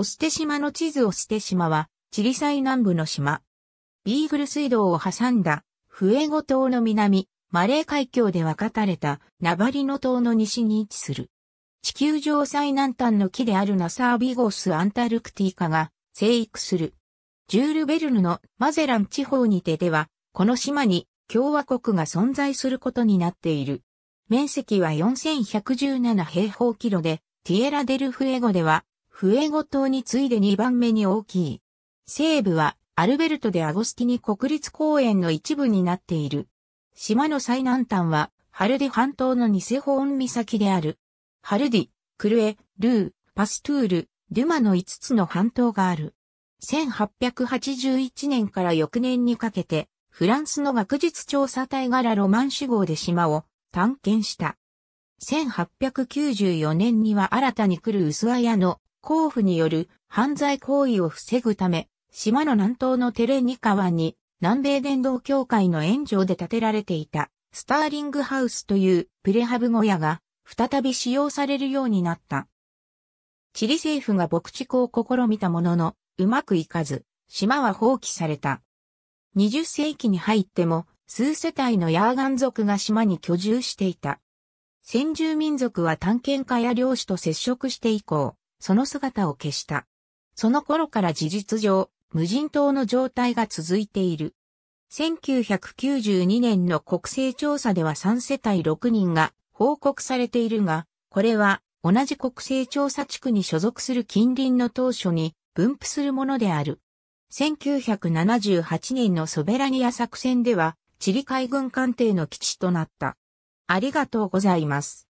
オステ島の地図オステ島は、チリ最南部の島。ビーグル水道を挟んだ、フエゴ島の南、マレー海峡で分かたれた、ナバリノ島の西に位置する。地球上最南端の木であるナサービゴス・アンタルクティカが生育する。ジュール・ベルヌのマゼラン地方にてでは、この島に共和国が存在することになっている。面積は4117平方キロで、ティエラ・デル・フエゴではフエゴ島に次いで2番目に大きい。西部はアルベルト・デ・アゴスティニ国立公園の一部になっている。島の最南端はハルデ半島のニセホーン岬である。ハルディ、クルエ、ルー、パストゥール、デュマの5つの半島がある。1881年から翌年にかけて、フランスの学術調査隊がラロマン主号で島を探検した。1894年には新たに来るウスアヤの交付による犯罪行為を防ぐため、島の南東のテレニ川に南米電動協会の援助で建てられていたスターリングハウスというプレハブ小屋が再び使用されるようになった。チリ政府が牧畜を試みたものの、うまくいかず、島は放棄された。20世紀に入っても、数世帯のヤーガン族が島に居住していた。先住民族は探検家や漁師と接触して以降、その姿を消した。その頃から事実上、無人島の状態が続いている。1992年の国勢調査では3世帯6人が報告されているが、これは同じ国勢調査地区に所属する近隣の当初に分布するものである。1978年のソベラニア作戦では、チリ海軍艦艇の基地となった。ありがとうございます。